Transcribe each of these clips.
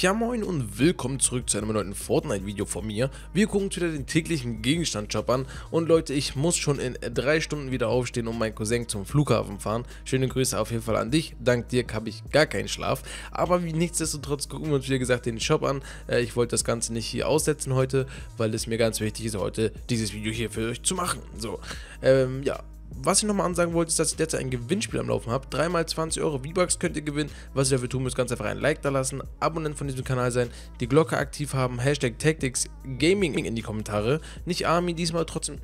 Ja moin und willkommen zurück zu einem neuen Fortnite Video von mir. Wir gucken uns wieder den täglichen Gegenstandshop an und Leute, ich muss schon in drei Stunden wieder aufstehen und meinen Cousin zum Flughafen fahren. Schöne Grüße auf jeden Fall an dich, dank dir habe ich gar keinen Schlaf. Aber wie nichtsdestotrotz gucken wir uns wie gesagt den Shop an. Äh, ich wollte das Ganze nicht hier aussetzen heute, weil es mir ganz wichtig ist heute dieses Video hier für euch zu machen. So, ähm, ja, was ich nochmal ansagen wollte, ist, dass ich derzeit ein Gewinnspiel am Laufen habe. 3x20 Euro V-Bucks könnt ihr gewinnen. Was ihr dafür tun müsst, ganz einfach ein Like da lassen, Abonnent von diesem Kanal sein, die Glocke aktiv haben, Hashtag Tactics Gaming in die Kommentare. Nicht Army, diesmal trotzdem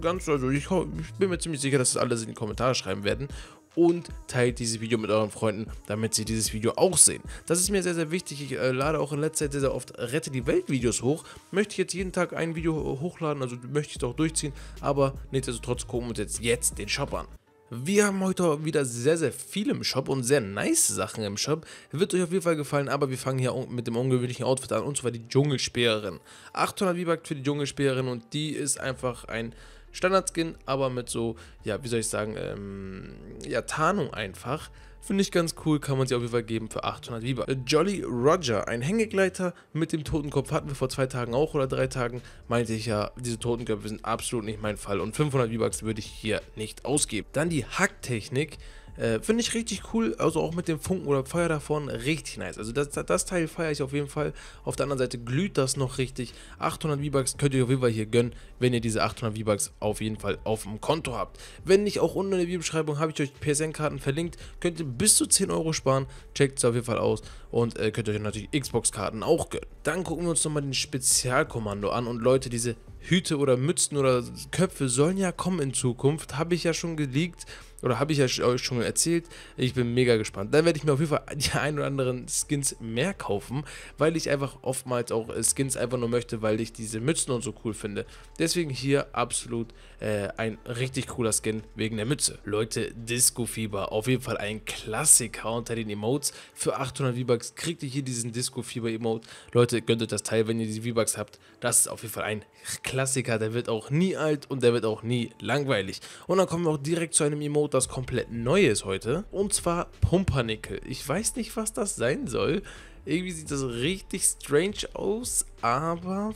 ganz, also ich, ich bin mir ziemlich sicher, dass das alles in die Kommentare schreiben werden und teilt dieses Video mit euren Freunden, damit sie dieses Video auch sehen. Das ist mir sehr, sehr wichtig. Ich äh, lade auch in letzter Zeit sehr, sehr oft Rette die Welt Videos hoch. Möchte ich jetzt jeden Tag ein Video hochladen, also möchte ich es auch durchziehen, aber nichtsdestotrotz gucken wir uns jetzt, jetzt den Shop an. Wir haben heute wieder sehr, sehr viel im Shop und sehr nice Sachen im Shop. Wird euch auf jeden Fall gefallen, aber wir fangen hier mit dem ungewöhnlichen Outfit an, und zwar die Dschungelspeerin. 800 V-Bucks für die Dschungelspeerin und die ist einfach ein Standard-Skin, aber mit so, ja, wie soll ich sagen, ähm, ja, Tarnung einfach. Finde ich ganz cool, kann man sich auf jeden Fall geben für 800 Lieber. Äh, Jolly Roger, ein Hängegleiter mit dem Totenkopf, hatten wir vor zwei Tagen auch oder drei Tagen, meinte ich ja, diese Totenköpfe sind absolut nicht mein Fall und 500 V-Bucks würde ich hier nicht ausgeben. Dann die Hacktechnik, äh, Finde ich richtig cool, also auch mit dem Funken oder Feuer davon, richtig nice. Also das, das Teil feiere ich auf jeden Fall. Auf der anderen Seite glüht das noch richtig. 800 V-Bucks könnt ihr auf jeden Fall hier gönnen, wenn ihr diese 800 V-Bucks auf jeden Fall auf dem Konto habt. Wenn nicht, auch unten in der Videobeschreibung habe ich euch PSN-Karten verlinkt. Könnt ihr bis zu 10 Euro sparen. Checkt es auf jeden Fall aus und äh, könnt euch natürlich Xbox-Karten auch gönnen. Dann gucken wir uns nochmal den Spezialkommando an und Leute, diese Hüte oder Mützen oder Köpfe sollen ja kommen in Zukunft, habe ich ja schon geleakt oder habe ich ja euch äh, schon erzählt. Ich bin mega gespannt. Dann werde ich mir auf jeden Fall die ein oder anderen Skins mehr kaufen, weil ich einfach oftmals auch äh, Skins einfach nur möchte, weil ich diese Mützen und so cool finde. Deswegen hier absolut äh, ein richtig cooler Skin wegen der Mütze. Leute, Disco Fieber, auf jeden Fall ein Klassiker unter den Emotes. Für 800 Fieber V-Bucks kriegt ihr hier diesen Disco-Fieber-Emote. Leute, gönnt euch das Teil, wenn ihr die V-Bucks habt. Das ist auf jeden Fall ein Klassiker, der wird auch nie alt und der wird auch nie langweilig. Und dann kommen wir auch direkt zu einem Emote, das komplett neu ist heute. Und zwar Pumpernickel. Ich weiß nicht, was das sein soll. Irgendwie sieht das richtig strange aus, aber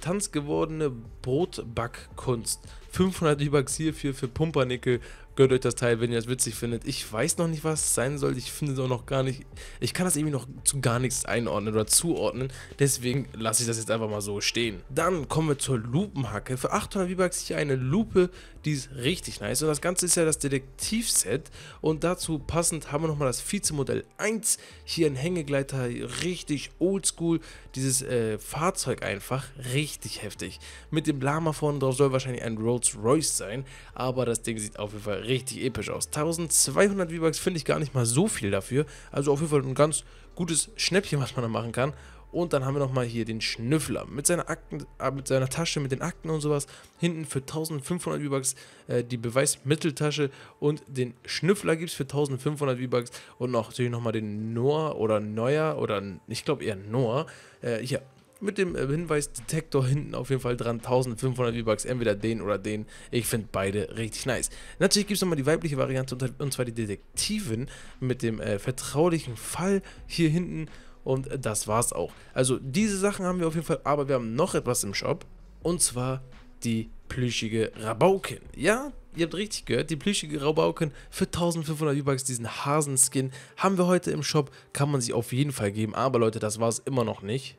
tanzgewordene Brotbackkunst. 500 V-Bucks hierfür für Pumpernickel gönnt euch das Teil, wenn ihr das witzig findet. Ich weiß noch nicht, was es sein soll. Ich finde es auch noch gar nicht. Ich kann das irgendwie noch zu gar nichts einordnen oder zuordnen. Deswegen lasse ich das jetzt einfach mal so stehen. Dann kommen wir zur Lupenhacke. Für 800 V-Bucks hier eine Lupe, die ist richtig nice. Und das Ganze ist ja das Detektivset. Und dazu passend haben wir nochmal das Vizemodell 1. Hier ein Hängegleiter, richtig oldschool. Dieses äh, Fahrzeug einfach richtig heftig. Mit dem Lama vorne drauf soll wahrscheinlich ein Rolls Royce sein. Aber das Ding sieht auf jeden Fall richtig episch aus. 1200 V-Bucks finde ich gar nicht mal so viel dafür. Also auf jeden Fall ein ganz gutes Schnäppchen, was man da machen kann. Und dann haben wir nochmal hier den Schnüffler mit seiner, Akten, ah, mit seiner Tasche, mit den Akten und sowas. Hinten für 1500 V-Bucks äh, die Beweismitteltasche und den Schnüffler gibt es für 1500 V-Bucks und noch, natürlich nochmal den Noah oder Neuer oder ich glaube eher Noah. Äh, hier, mit dem äh, Hinweisdetektor hinten auf jeden Fall dran. 1500 V-Bucks, entweder den oder den. Ich finde beide richtig nice. Natürlich gibt es nochmal die weibliche Variante und zwar die Detektivin mit dem äh, vertraulichen Fall hier hinten. Und das war's auch. Also diese Sachen haben wir auf jeden Fall, aber wir haben noch etwas im Shop. Und zwar die plüschige Rabauken. Ja, ihr habt richtig gehört, die plüschige Rabauken für 1500 V-Bucks, diesen Hasenskin, haben wir heute im Shop, kann man sich auf jeden Fall geben. Aber Leute, das war's immer noch nicht.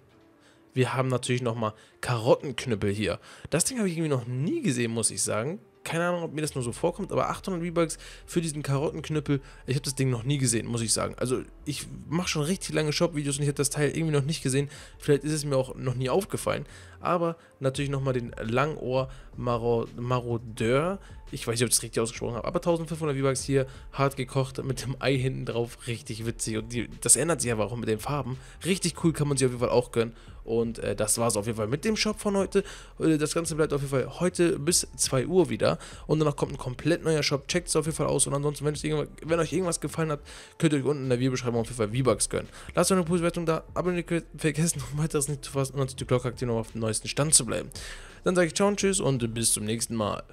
Wir haben natürlich nochmal Karottenknüppel hier. Das Ding habe ich irgendwie noch nie gesehen, muss ich sagen. Keine Ahnung, ob mir das nur so vorkommt, aber 800 V-Bucks für diesen Karottenknüppel, ich habe das Ding noch nie gesehen, muss ich sagen. Also ich mache schon richtig lange Shop-Videos und ich habe das Teil irgendwie noch nicht gesehen. Vielleicht ist es mir auch noch nie aufgefallen. Aber natürlich nochmal den Langohr Marodeur. Ich weiß nicht, ob ich das richtig ausgesprochen habe, aber 1500 V-Bucks hier, hart gekocht, mit dem Ei hinten drauf, richtig witzig. Und die, das ändert sich aber auch mit den Farben. Richtig cool, kann man sich auf jeden Fall auch gönnen. Und äh, das war es auf jeden Fall mit dem Shop von heute. Äh, das Ganze bleibt auf jeden Fall heute bis 2 Uhr wieder. Und danach kommt ein komplett neuer Shop. Checkt es auf jeden Fall aus. Und ansonsten, wenn, wenn, euch irgendwas gefallen hat, könnt ihr euch unten in der Videobeschreibung auf jeden Fall V-Bucks gönnen. Lasst euch eine Positivwertung da. Abonniert vergessen, um weiteres nicht zu fassen. Und natürlich die Glocke aktivieren, um auf dem neuesten Stand zu bleiben. Dann sage ich ciao und tschüss und bis zum nächsten Mal.